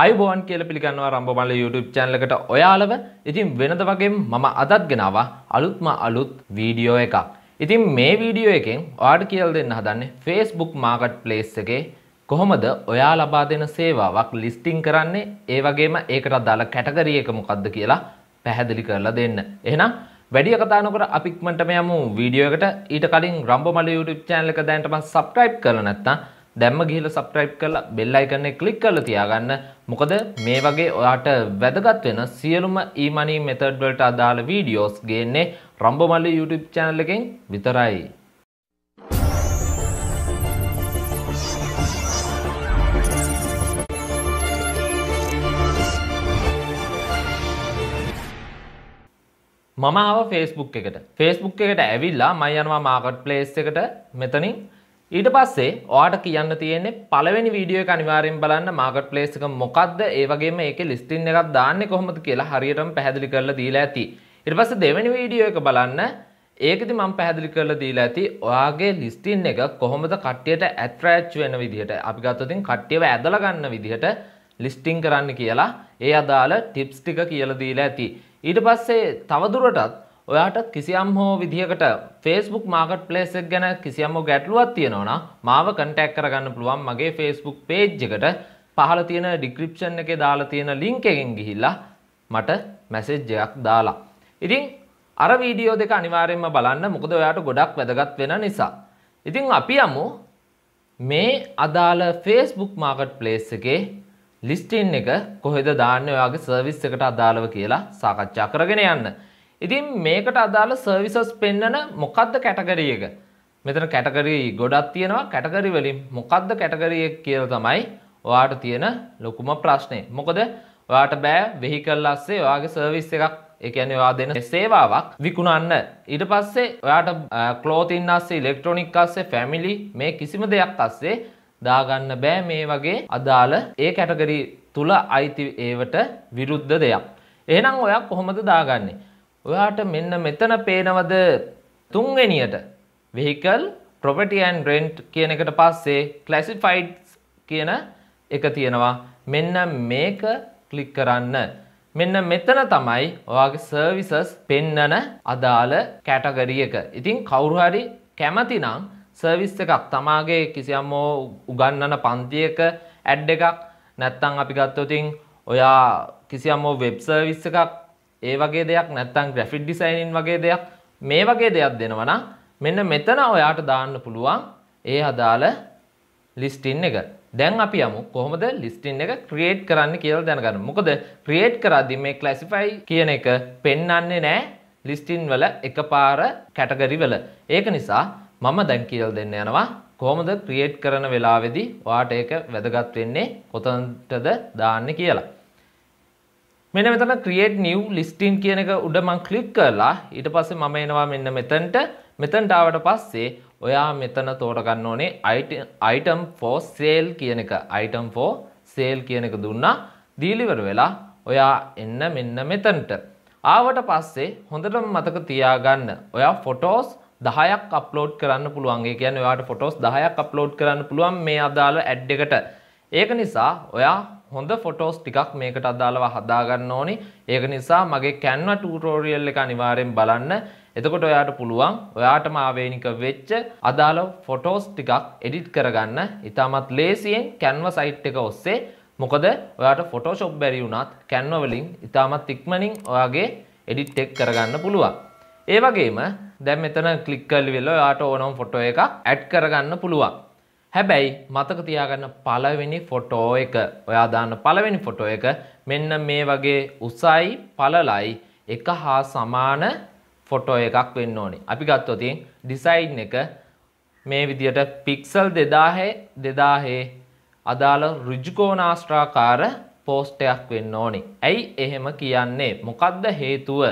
අයිබෝන් කියල පිළිගන්නවා රම්බමල YouTube චැනලකට ඔයාලව ඉතින් වෙනද වගේ මම අදත් ගෙනවා අලුත්ම අලුත් වීඩියෝ එකක්. ඉතින් මේ වීඩියෝ එකෙන් ඔයාට කියල් දෙන්න හදන්නේ ෆස්බුක් මාකට් ප්ලේස් එකේ කොහොමද ඔයා ලබා දෙන සේවාවක් ලිස්ටිං කරන්නේ ඒ වගේම ඒකට අදාළ කැටගරිය එක මොකක්ද කියලා පැහැදිලි කරලා දෙන්න. එහෙනම් වැඩිය කතානකට අපික්මට මෙයමු වීඩියෝ එකට ඊට කලින් රම්බමල YouTube චැනල එක දැන්ටම සබස්ක්‍රයිබ් කරනැත්තා දැම්ම ගිහිල සබස්ක්‍රයිබ් කරලා බෙල් අයිකන් එක ක්ලික් කරලා තියාගන්න. මොකද මේ වගේ ඔයාට වැදගත් වෙන සියලුම e-money method වලට අදාළ වීඩියෝස් ගේන්නේ රම්බෝමල්ලි YouTube channel එකෙන් විතරයි. මම ආව ෆේස්බුක් එකට ෆේස්බුක් එකට ඇවිල්ලා මයි යනවා මාකට් ප්ලේස් එකට මෙතනින් ඊට පස්සේ ඔයාට කියන්න තියෙන්නේ පළවෙනි වීඩියෝ එක අනිවාර්යෙන් බලන්න මාකට් ප්ලේස් එක මොකක්ද ඒ වගේම ඒකේ ලිස්ටින් එකක් දාන්නේ කොහොමද කියලා හරියටම පැහැදිලි කරලා දීලා ඇති. ඊට පස්සේ දෙවෙනි වීඩියෝ එක බලන්න ඒකෙදි මම පැහැදිලි කරලා දීලා ඇති ඔයාගේ ලිස්ටින් එක කොහොමද කට්ටියට ඇට්‍රැච් වෙන විදිහට අපි ගත්තොත් කට්ටියව ඇදලා ගන්න විදිහට ලිස්ටින් කරන්න කියලා ඒ අදාළ ටිප්ස් ටික කියලා දීලා ඇති. ඊට පස්සේ තවදුරටත් ඔයාටත් කිසියම් හෝ විදිහකට ෆස්බුක් මාගට් පලේසෙක් ගැන කිසියම්ම ගැටලුවත් තියෙනවන මාව කටැක් කරගන්න පුළුවන් මගේ ෆස්බුක් පේජ් එකට පහල තියෙන ඩික්‍රප්ෂන් එක දාලා තියෙන ලිංක එකෙන් ගිහිල්ලා මට මැසෙජ්ජයක් දාලා. ඉතිං අර වීඩියෝ දෙක අනිවාරෙන්ම බලන්න මොකද ඔයාට ගොඩක් වැදගත් වෙන නිසා. ඉතිං අපි අමු මේ අදාළ ෆස්බුක් මාගට් පලේස් එකේ ලිස්ටින් එක කොහෙද දාන්න ඔයාගේ සර්විස් එකට අදාළව කියලා සාකච්ඡා කරගෙන යන්න. ඉතින් මේකට අදාළ සර්විසස් පෙන්වන මොකද්ද කැටගරි එක? මෙතන කැටගරි ගොඩක් තියෙනවා. කැටගරි වලින් මොකද්ද කැටගරි එක කියලා තමයි ඔයාට තියෙන ලොකුම ප්‍රශ්නේ. මොකද ඔයාට බෑ vehicle ලස්සේ ඔයාගේ සර්විස් එකක් ඒ කියන්නේ ඔයා දෙන සේවාවක් විකුණන්න. ඊට පස්සේ ඔයාට clothing අස්සේ, electronic අස්සේ, family මේ කිසිම දෙයක් අස්සේ දාගන්න බෑ මේ වගේ අදාළ ඒ කැටගරි තුල අයිති ඒවට විරුද්ධ දෙයක්. එහෙනම් ඔයා කොහොමද දාගන්නේ? ඔයාට මෙන්න මෙතන පේනවද තුන්වෙනියට වෙහිකල් ප්‍රොපටියන් රෙන්ට් කියන එකට පස්සේ කලසිෆයිඩ්ස් කියන එක තියෙනවා මෙන්න මේක කලික් කරන්න මෙන්න මෙතන තමයි ඔයාගේ සර්විසස් පෙන්නන අදාළ කැටගරිය එක. ඉතින් කවුරු හරි කැමති නම් සර්විස් එකක් තමාගේ කිසියම් උගන්නන පන්තියක ඇඩ් එකක් නැත්තම් අපි ගත්තොතින් ඔයා කිසියම් වෙබ් සර්විස් එකක් ඒ වගේ දෙයක් නැත්තම් ග්‍රැෆික් ඩිසයිනින් වගේ දෙයක් මේ වගේ දෙයක් දෙනවා නම් මෙන්න මෙතන ඔයාට දාන්න පුළුවන් ඒ අදාළ ලිස්ටින් එක. දැන් අපි යමු කොහොමද ලිස්ටින් එක ක්‍රියේට් කරන්න කියලා දැනගන්න. මොකද ක්‍රියේට් කරද්දී මේ ක්ලාසිෆයි කියන එක පෙන්වන්නේ නැහැ ලිස්ටින් වල එකපාර කැටගරි වල. ඒක නිසා මම දැන් කියලා දෙන්න යනවා කොහොමද ක්‍රියේට් කරන වෙලාවේදී ඔයාට ඒක වැදගත් වෙන්නේ කොතනටද දාන්නේ කියලා. මෙන්න මෙතන create new listing කියන එක උඩ මම ක්ලික් කරලා ඊට පස්සේ මම එනවා මෙන්න මෙතනට මෙතනට ආවට පස්සේ ඔයා මෙතන තෝරගන්න ඕනේ item for sale කියන එක item for sale කියන එක දුන්නා deliver වෙලා ඔයා එන්න මෙන්න මෙතනට ආවට පස්සේ හොඳටම මතක තියාගන්න ඔයා photos 10ක් අප්ලෝඩ් කරන්න පුළුවන් ඒ කියන්නේ ඔයාට photos 10ක් අප්ලෝඩ් කරන්න පුළුවන් මේ අදාළ ad එකට ඒක නිසා ඔයා හොඳ ෆොටෝස් ටිකක් මේකට අදාළව හදාගන්න ඕනි ඒක නිසා මගේ කැන්ව ටූටෝරියල් එක අනිවාර්යෙන් බලන්න එතකොට ඔයාට පුළුවන් ඔයාටම ආවේනික වෙච්ච අදාළ ෆොටෝස් ටිකක් එඩිට් කරගන්න ඉතාමත් ලේසියෙන් කැන්ව සයිට් එක ඔස්සේ මොකද ඔයාට ෆොටෝෂොප් බැරි වුණත් කැන්ව වලින් ඉතාමත් ඉක්මනින් ඔයාගේ එඩිට් එක කරගන්න පුළුවන් ඒ වගේම දැන් මෙතන ක්ලික් කරලි වෙලා ඔයාට ඕනම ෆොටෝ එකක් ඇඩ් කරගන්න පුළුවන් හැබැයි මතක තියාගන්න පළවෙනි ෆොටෝ එක ඔයා දාන්න පළවෙනි ෆොටෝ එක මෙන්න මේ වගේ උසයි පළලයි එක හා සමාන ෆොටෝ එකක් වෙන්න ඕනේ. අපි ගත්තොතින් ඩිසයින් එක මේ විදියට පික්සල් 2000 2000 අදාළ ඍජුකෝණාස්ත්‍රාකාර පෝස්ට් එකක් වෙන්න ඕනේ. ඇයි එහෙම කියන්නේ? මොකද්ද හේතුව?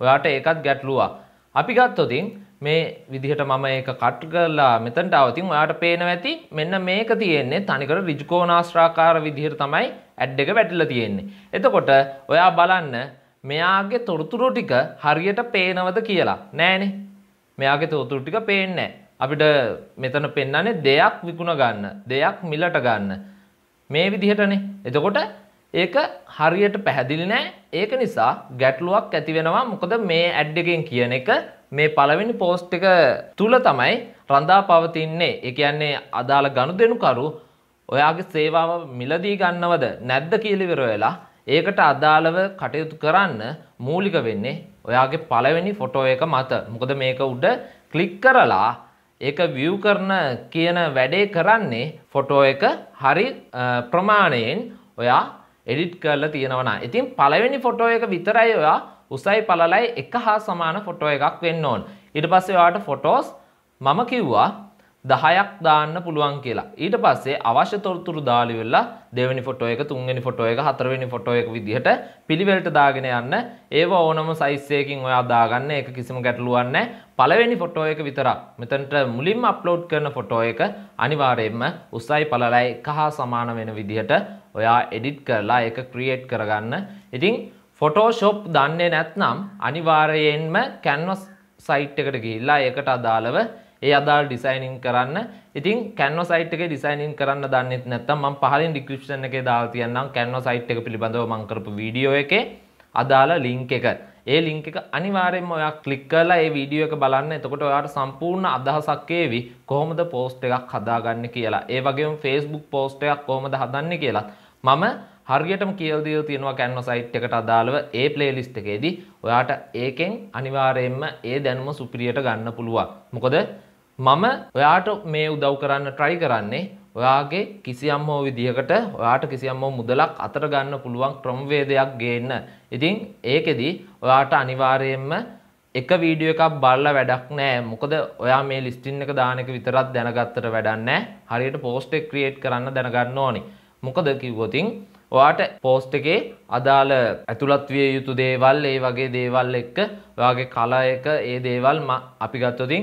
ඔයාට ඒකත් ගැටලුවක්. අපි ගත්තොතින් මේ විදිහට මම ඒක කට් කරලා මෙතනට આવතින් ඔයාට පේනවා ඇති මෙන්න මේක තියෙන්නේ තනිකර ඍජුකෝණාශ්‍රාකාර විදිහට තමයි ඇඩ් එක වැටිලා තියෙන්නේ. එතකොට ඔයා බලන්න මෙයාගේ තොරතුරු ටික හරියට පේනවද කියලා. නෑනේ. මෙයාගේ තොරතුරු ටික පේන්නේ අපිට මෙතන පෙන්වන්නේ දෙයක් විකුණ ගන්න, දෙයක් මිලට ගන්න. මේ විදිහටනේ. එතකොට ඒක හරියට පැහැදිලි නෑ. ඒක නිසා ගැටලුවක් ඇති වෙනවා මොකද මේ ඇඩ් එකෙන් කියන එක මේ පළවෙනි පෝස්ට් එක තුල තමයි රඳා පවතින්නේ. ඒ කියන්නේ අදාළ ගනුදෙනුකරු ඔයාගේ සේවාව මිලදී ගන්නවද නැද්ද කියලා ඉවර වෙලා ඒකට අදාළව කටයුතු කරන්න මූලික වෙන්නේ ඔයාගේ පළවෙනි ෆොටෝ එක මත. මොකද මේක උඩ ක්ලික් කරලා ඒක view කරන කියන වැඩේ කරන්නේ ෆොටෝ එක හරි ප්‍රමාණයෙන් ඔයා එඩිට් කරලා තියෙනවනම් ඉතින් පළවෙනි ෆොටෝ එක විතරයි ඔයා උසයි පළලයි එක හා සමාන ෆොටෝ එකක් වෙන්න ඕන ඊට පස්සේ ඔයාට ෆොටෝස් මම කිව්වා දහයක් දාන්න පුළුවන් කියලා. ඊට පස්සේ අවශ්‍ය තොරතුරු දාලි වෙලා දෙවෙනි ෆොටෝ එක, තුන්වෙනි ෆොටෝ එක, හතරවෙනි ෆොටෝ එක විදිහට පිළිවෙලට දාගෙන යන්න. ඒව ඕනම සයිස් එකකින් ඔයා දාගන්න. ඒක කිසිම ගැටලුවක් නැහැ. පළවෙනි ෆොටෝ එක විතරක්. මෙතනට මුලින්ම අප්ලෝඩ් කරන ෆොටෝ එක අනිවාර්යයෙන්ම උසයි පළලයි එක හා සමාන වෙන විදිහට ඔයා එඩිට් කරලා ඒක ක්‍රියේට් කරගන්න. ඉතින් ෆොටෝෂොප් දන්නේ නැත්නම් අනිවාර්යයෙන්ම කැන්වස් සයිට් එකට ගිහිල්ලා ඒකට අදාළව ඒ අදාළ ඩිසයිනින් කරන්න ඉතින් කැන්ව සයිට් එකේ ඩිසයිනින් කරන්න දන්නෙත් නැත්නම් මම පහලින් ඩිස්ක්‍රිප්ෂන් එකේ දාලා තියන්නම් කැන්ව සයිට් එක පිළිබඳව මම කරපු වීඩියෝ එකේ අදාළ ලින්ක් එක. ඒ ලින්ක් එක අනිවාර්යයෙන්ම ඔයා ක්ලික් කරලා ඒ වීඩියෝ එක බලන්න. එතකොට ඔයාට සම්පූර්ණ අදහසක් එවි කොහොමද post එකක් හදාගන්නේ කියලා. ඒ වගේම Facebook post එකක් කොහොමද හදන්නේ කියලා. මම හරියටම කියලා දීලා තියෙනවා Canva site එකට අදාළව ඒ playlist එකේදී ඔයාට ඒකෙන් අනිවාර්යයෙන්ම ඒ දැනුම සුපිරියට ගන්න පුළුවන්. මොකද මම ඔයාට මේ උදව් කරන්න ට්‍රයි කරන්නේ ඔයාගේ කිසියම් හෝ විදිහකට ඔයාට කිසියම් හෝ මුදලක් අතර ගන්න පුළුවන් ක්‍රමවේදයක් ගේන්න. ඉතින් ඒකෙදි ඔයාට අනිවාර්යයෙන්ම එක වීඩියෝ එකක් බලලා වැඩක් නෑ. මොකද ඔයා මේ ලිස්ටින් එක දාන එක විතරක් දැනගත්තට වැඩක් නෑ. හරියට පෝස්ට් එක ක්‍රියේට් කරන්න දැනගන්න ඕනේ. මොකද කිව්වොතින් ඔයාට පෝස්ට් එකේ අදාළ ඇතුළත් විය යුතු දේවල් ඒ වගේ දේවල් එක්ක ඔයාගේ කල එක ඒ දේවල් අපි ගත්තොතින්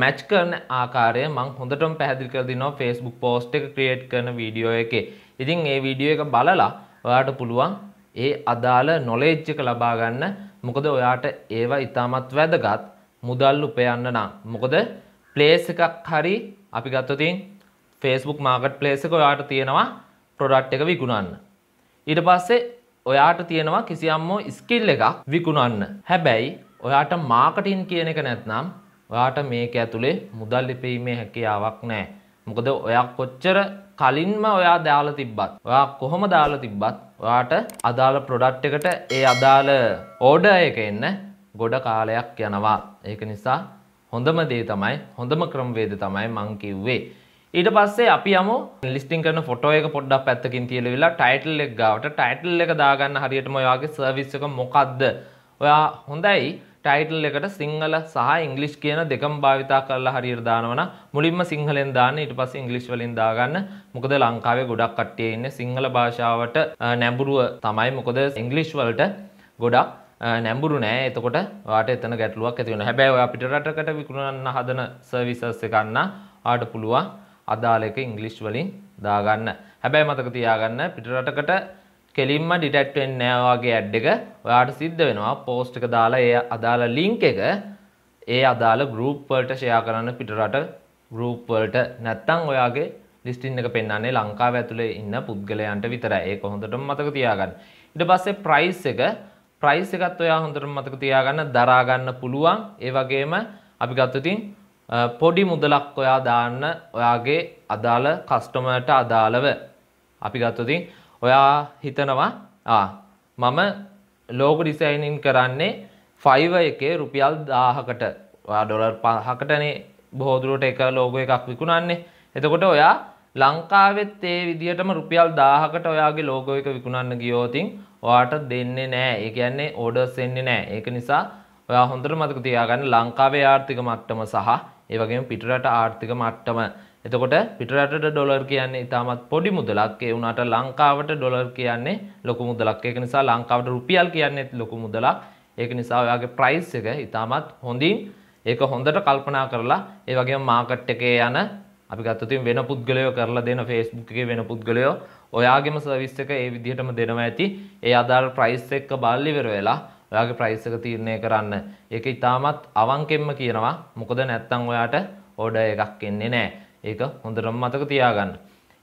මැච් කරන ආකාරය මං හොඳටම පැහදිල් කරදිනවා ෆෙස්බුක් පෝස්ට් එක ක්‍රියේට් කරන වීඩියෝ එකේ ඉතින් ඒ වීඩියෝ එක බලලා ඔයාට පුළුවන් ඒ අදාළ නොලේජ් එක ලබා ගන්න මොකද ඔයාට ඒවා ඉතාමත් වැදගත් මුදල් උපයන්න නම් මොකද ප්ලේස් එකක් හරි අපි ගත්තතින් ෆේස්බුක් මාර්කට් ප්ලේස් එක ඔයාට තියෙනවා ප්‍රොඩක්ට් එක විකුණන්න ඊට පස්සේ ඔයාට තියෙනවා කිසියම්ම ස්කිල් එකක් විකුණන්න හැබැයි ඔයාට මාකටින් කියන එක නැත්නම් ඔයාට මේක ඇතුලේ මුදල් ලිපීමේ හැකියාවක් නෑ. මොකද ඔයා කොච්චර කලින්ම ඔයා දාලා තිබ්බත් ඔයා කොහොම දාලා තිබ්බත් ඔයාට අදාළ ප්‍රොඩක්ට් එකට ඒ අදාළ ඕඩර් එක එන්න ගොඩ කාලයක් යනවා. ඒක නිසා හොඳම දේ තමයි හොඳම ක්‍රමවේද තමයි මං කිව්වේ. ඊට පස්සේ අපි යමු ලිස්ටිං කරන ෆොටෝ එක පොඩ්ඩක් පැත්තකින් තියලා විලා ටයිටල් එක ගාවට ටයිටල් එක දාගන්න හරියටම ඔයාගේ සර්විස් එක මොකද්ද? ඔයා හොඳයි ටයිටල් එකට සිංහල සහ ඉංග්ලිෂ් කියන දෙකම භාවිතා කරලා හරියට දානවනම් මුලින්ම සිංහලෙන් දාන්න ඊට පස්සේ ඉංග්ලිෂ් වලින් දාගන්න මොකද ලංකාවේ ගොඩක් කට්ටිය ඉන්නේ සිංහල භාෂාවට නැඹුරුව තමයි මොකද ඉංග්ලිෂ් වලට ගොඩක් නැඹුරු නෑ එතකොට වාට එතන ගැටලුවක් ඇති වෙනවා හැබැයි ඔය අපිට රටකට විකුණන්න හදන සර්විසස් එක ගන්න ආට පුළුවන් අදාළ එක ඉංග්ලිෂ් වලින් දාගන්න හැබැයි මතක තියාගන්න පිටරටකට කෙලින්ම ඩිටැක්ට් වෙන්නේ නැහැ වගේ ඇඩ් එක ඔයාට සිද්ධ වෙනවා පෝස්ට් එක දාලා ඒ අදාළ ලින්ක් එක ඒ අදාළ ගෲප් වලට ෂෙයා කරන්න පිටරට ගෲප් වලට නැත්නම් ඔයාගේ ලිස්ටින් එක පෙන්වන්නේ ලංකාව ඇතුලේ ඉන්න පුද්ගලයන්ට විතරයි. ඒක හොඳටම මතක තියාගන්න. ඊට පස්සේ ප්‍රයිස් එක ප්‍රයිස් එකත් ඔයා හොඳටම මතක තියාගන්න දරා ගන්න පුළුවන්. ඒ වගේම අපි ගත්තොත් පොඩි මුදලක් ඔයා දාන්න ඔයාගේ අදාළ කස්ටමර්ට අදාළව අපි ගත්තොත් ඔයා හිතනවා ආ මම ලෝගෝ ඩිසයිනින් කරන්නේ ෆයිවර් එකේ රුපියල් 1000කට ඔයා ඩොලර් 500කටනේ බොහෝ දුරට එක ලෝගෝ එකක් විකුණන්නේ. එතකොට ඔයා ලංකාවෙත් ඒ විදිහටම රුපියල් 1000කට ඔයාගේ ලෝගෝ එක විකුණන්න ගියොත් ඔයාට දෙන්නේ නැහැ. ඒ කියන්නේ ඕඩර්ස් එන්නේ නැහැ. ඒක නිසා ඔයා හොඳට මතක තියාගන්න ලංකාවේ ආර්ථික මට්ටම සහ ඒ වගේම පිටරට ආර්ථික මට්ටම එතකොට පිටරටට ඩොලර් කියන්නේ ඉතාමත් පොඩි මුදලක් ඒ වුණාට ලංකාවට ඩොලර් කියන්නේ ලොකු මුදලක් ඒක නිසා ලංකාවට රුපියල් කියන්නේත් ලොකු මුදලක් ඒක නිසා ඔයාගේ ප්‍රයිස් එක ඉතාමත් හොඳින් ඒක හොඳට කල්පනා කරලා ඒ වගේම මාකට් එකේ යන අපි ගත්තොත් වෙන පුද්ගලයෝ කරලා දෙන Facebook එකේ වෙන පුද්ගලයෝ ඔයාගේම සර්විස් එක ඒ විදිහටම දෙනවා ඇති ඒ අදාළ ප්‍රයිස් එක්ක බලලා ඉවර වෙලා ඔයාගේ ප්‍රයිස් එක තීරණය කරන්න ඒක ඉතාමත් අවංකෙන්ම කියනවා මොකද නැත්තම් ඔයාට ඕඩර් එකක් එන්නේ නැහැ ඒක හොඳටම මතක තියාගන්න.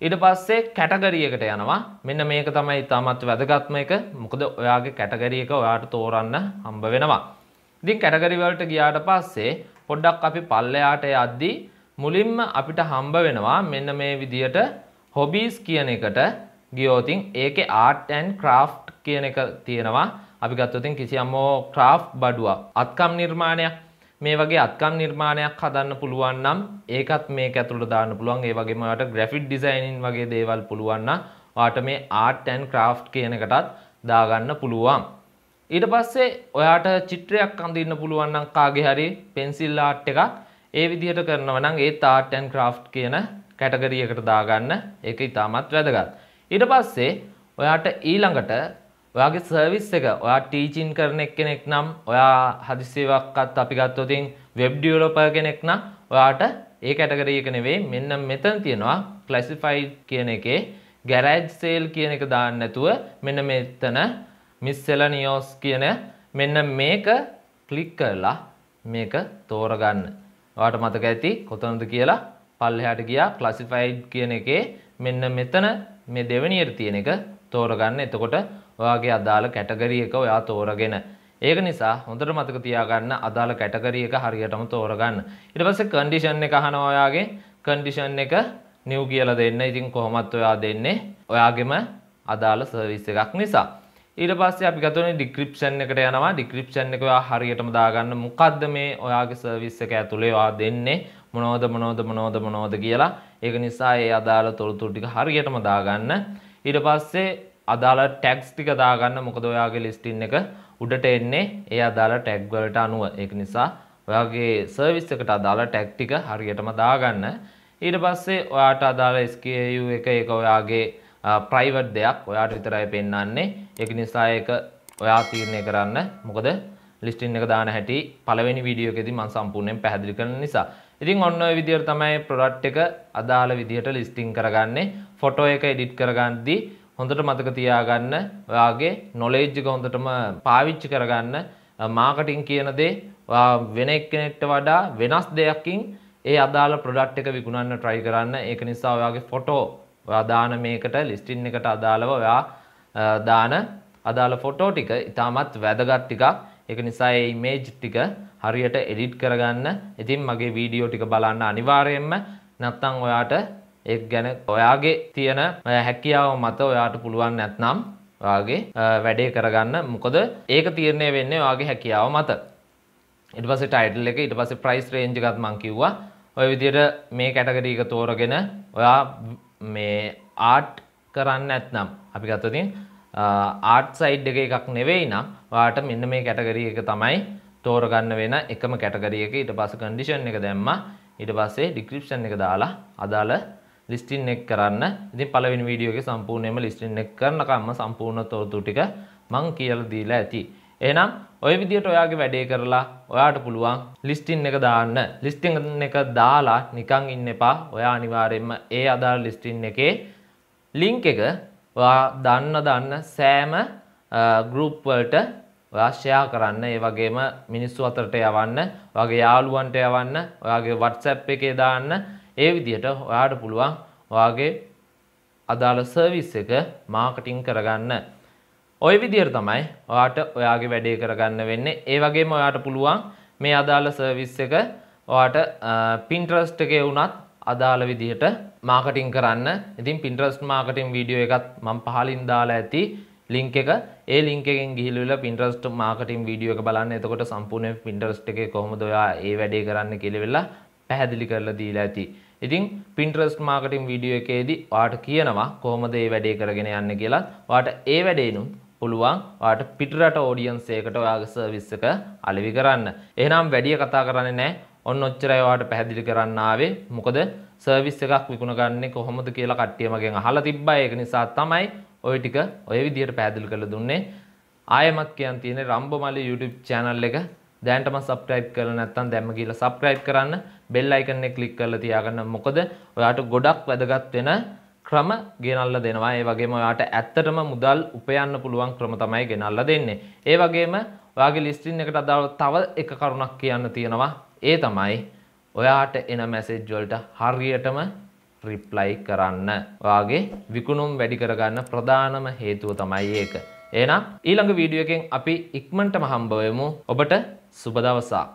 ඊට පස්සේ කැටගරියකට යනවා. මෙන්න මේක තමයි තාමත් වැදගත්ම එක. මොකද ඔයාගේ කැටගරි එක ඔයාට තෝරන්න හම්බ වෙනවා. ඉතින් කැටගරි වලට ගියාට පස්සේ පොඩ්ඩක් අපි පල්ලෙයාට යද්දී මුලින්ම අපිට හම්බ වෙනවා මෙන්න මේ විදියට හොබීස් කියන එකට ගියෝතින් ඒකේ ආර්ට් ඇන් ක්‍රාෆ්ට් කියන එක තියෙනවා අපි ගත්තොතින් කිසියම් හෝ ක්‍රාෆ් බඩුවක් අත්කම් නිර්මාණයක් මේ වගේ අත්කම් නිර්මාණයක් හදන්න පුළුවන් නම් ඒකත් මේක ඇතුළට දාන්න පුළුවන්. ඒ වගේම ඔයාලට graphic designing වගේ දේවල් පුළුවන් නම් ඔයාට මේ art and craft කියන එකටත් දාගන්න පුළුවන්. ඊට පස්සේ ඔයාට චිත්‍රයක් අඳින්න පුළුවන් නම් කාගේ හරි pencil art එකක් ඒ විදිහට කරනවා නම් ඒත් art and craft කියන කැටගරි එකට දාගන්න ඒක ඉතාමත් වැදගත්. ඊට පස්සේ ඔයාට ඊළඟට ඔයාගේ සර්විස් එක ඔයා ටීචින් කරන කෙනෙක් නම් ඔයා හදිසිවක්කත් අපි ගත්තොතින් වෙබ් ඩියලොපර් කෙනෙක් නම් ඔයාට ඒ කැටගරිය එක නෙවෙයි මෙන්න මෙතන තියෙනවා ක්ලැසිෆයිඩ් කියන එකේ ගැරෑජ් සේල් කියන එක දාන්න නැතුව මෙන්න මෙතන මිස්සෙල නියෝස් කියන මෙන්න මේක ක්ලික් කරලා මේක තෝරගන්න. ඔයාට මතක ඇති කොතනද කියලා පල්ලෙහාට ගියා ක්ලැසිෆයිඩ් කියන එකේ මෙන්න මෙතන මේ දෙවෙනියට තියෙන එක තෝරගන්න. එතකොට ඔයාගේ අදාළ කැටගරි එක ඔයා තෝරගෙන ඒක නිසා හොඳට මතක තියාගන්න අදාළ කැටගරි එක හරියටම තෝරගන්න ඊට පස්සේ කන්ඩිෂන් එක අහනවා ඔයාගේ කන්ඩිෂන් එක නිව් කියලා දෙන්න ඉතින් කොහොමත් ඔයා දෙන්නේ ඔයාගෙම අදාළ සර්විස් එකක් නිසා ඊට පස්සේ අපි ගතවනේ ඩිස්ක්‍රිප්ෂන් එකට යනවා ඩිස්ක්‍රිප්ෂන් එක ඔයා හරියටම දාගන්න මොකද්ද මේ ඔයාගේ සර්විස් එක ඇතුලේ ඔයා දෙන්නේ මොනවද මොනවද මොනවද මොනවද කියලා ඒක නිසා ඒ අදාළ තොරතුරු ටික හරියටම දාගන්න ඊට පස්සේ අදාළ ටැක්ස් ටික දාගන්න මොකද ඔයාගේ ලිස්ටින් එක උඩට එන්නේ ඒ අදාළ ටැග් වලට අනුව ඒක නිසා ඔයාගේ සර්විස් එකට අදාළ ටැග් ටික හරියටම දාගන්න ඊට පස්සේ ඔයාට අදාළ SKU එක ඒක ඔයාගේ ප්‍රයිවට් දෙයක් ඔයාට විතරයි පෙන්වන්නේ ඒක නිසා ඒක ඔයා තීරණය කරන්න මොකද ලිස්ටින් එක දාන හැටි පළවෙනි වීඩියෝ එකේදී මම සම්පූර්ණයෙන් පැහැදිලි කරන නිසා. ඉතින් ඔන්න ඔය විදියට තමයි ප්‍රොඩක්ට් එක අදාළ විදියට ලිස්ටිං කරගන්නේ. ෆොටෝ එක එඩිට් කරගන්නදී හොඳට මතක තියාගන්න ඔයාගේ නොලෙජ්ජක හොඳටම පාවිච්චි කරගන්න මාකටින් කියන දේ වෙන එක්කෙනෙක්ට වඩා වෙනස් දෙයක්කින් ඒ අදාළ ප්‍රොඩක්ට් එක විකුණන්න try කරන්න ඒක නිසා ඔයාගේ ෆොටෝ ඔයා දාන මේකට ලිස්ටින් එකට අදාළව ඔයා දාන අදාළ ෆොටෝ ටික ඉතාමත් වැදගත් ටිකක් ඒක නිසා ඒ ඉමේජ් ටික හරියට එඩිට් කරගන්න ඉතින් මගේ වීඩියෝ ටික බලන්න අනිවාර්යයෙන්ම නැත්නම් ඔයාට ඒක ගැන ඔයාගේ තියෙන හැකියාව මත ඔයාට පුළුවන් නැත්නම් ඔයාගේ වැඩේ කරගන්න මොකද ඒක තීරණය වෙන්නේ ඔයාගේ හැකියාව මත ඊට පස්සේ ටයිටල් එක ඊට පස්සේ ප්‍රයිස් රේන්ජ් එකත් මම කිව්වා ඔය විදිහට මේ කැටගරි එක තෝරගෙන ඔයා මේ ආට් කරන්න ඇත්නම් අපි ගත්තතින් ආට් සයිඩ් එක එකක් නෙවෙයි නම් වාට මෙන්න මේ කැටගරිය එක තමයි තෝරගන්න වෙන එකම කැටගරිය එක ඊට පස්සේ කන්ඩිෂන් එක දැම්මා ඊට පස්සේ ඩිස්ක්‍රිප්ෂන් එක දාලා අදාළ ලිස්ටින් එක් කරන්න ඉතින් පළවෙනි වීඩියෝ එකේ සම්පූර්ණයෙන්ම ලිස්ටින් එක් කරනකම්ම සම්පූර්ණ තොරතුරු ටික මම කියලා දීලා ඇති. එහෙනම් ඔය විදිහට ඔයාගේ වැඩේ කරලා ඔයාට පුළුවන් ලිස්ටින් එක දාන්න. ලිස්ටින් එක දාලා නිකන් ඉන්න එපා. ඔයා අනිවාර්යයෙන්ම ඒ අදාළ ලිස්ටින් එකේ ලින්ක් එක ඔයා දන්න දන්න සෑම ගෲප් වලට ඔයා ෂෙයා කරන්න ඒ වගේම මිනිස්සු අතරට යවන්න ඔයාගේ යාළුවන්ට යවන්න ඔයාගේ WhatsApp එකේ දාන්න ඒ විදිහට ඔයාට පුළුවන් ඔයාගේ අදාළ සර්විස් එක මාකටිං කරගන්න. ඔය විදිහට තමයි ඔයාට ඔයාගේ වැඩේ කරගන්න වෙන්නේ. ඒ වගේම ඔයාට පුළුවන් මේ අදාළ සර්විස් එක ඔයාට Pinterest එකේ වුණත් අදාළ විදිහට මාකටිං කරන්න. ඉතින් Pinterest මාකටිං වීඩියෝ එකත් මම පහලින් දාලා ඇති ලින්ක් එක. ඒ ලින්ක් එකෙන් ගිහිල්ලා Pinterest මාකටිං වීඩියෝ එක බලන්න. එතකොට සම්පූර්ණ Pinterest එකේ කොහොමද ඔයා ඒ වැඩේ කරන්න කියලා පැහැදිලි කරලා දීලා ඇති. ඉතින් පින්ට්‍රස්ට් මාකටින් වීඩියෝ එකේදී වාට කියනවා කොහොමද මේ වැඩේ කරගෙන යන්න කියලා. වාට ඒ වැඩේනුත් පුළුවන් වාට පිටරට ඕඩියන්ස් එකකට ඔයාගේ සර්විස් එක අලෙවි කරන්න. එහෙනම් වැඩි කතා කරන්නේ නැහැ. ඔන්න ඔච්චරයි වාට පැහැදිලි කරන්න ආවේ. මොකද සර්විස් එකක් විකුණගන්නේ කොහොමද කියලා කට්ටිය මගෙන් අහලා තිබ්බා. ඒක නිසා තමයි ওই ටික ওই විදියට පැහැදිලි කරලා දුන්නේ. ආයෙමත් කියන් තියෙන්නේ රම්බමලි YouTube channel එක දැන්ටම සබ්‍රයිබ් කරලා නැත්නම් දැම්ම කියලා සබ්‍රයිබ් කරන්න බෙල් අයිකන් එක ක්ලික් කරලා තියාගන්න. මොකද ඔයාට ගොඩක් වැදගත් වෙන ක්‍රම ගෙනල්ලා දෙනවා. ඒ වගේම ඔයාට ඇත්තටම මුදල් උපයන්න පුළුවන් ක්‍රම තමයි ගෙනල්ලා දෙන්නේ. ඒ වගේම ඔයාගේ ලිස්ටින් එකට අදාළව තව එක කරුණක් කියන්න තියෙනවා. ඒ තමයි ඔයාට එන මැසේජ් වලට හරියටම රිප්ලයි කරන්න. ඔයාගේ විකුණුම් වැඩි කරගන්න ප්‍රධානම හේතුව තමයි ඒක. එහෙනම් ඊළඟ වීඩියෝ එකෙන් අපි ඉක්මනටම හම්බ වෙමු. ඔබට सुबदावसा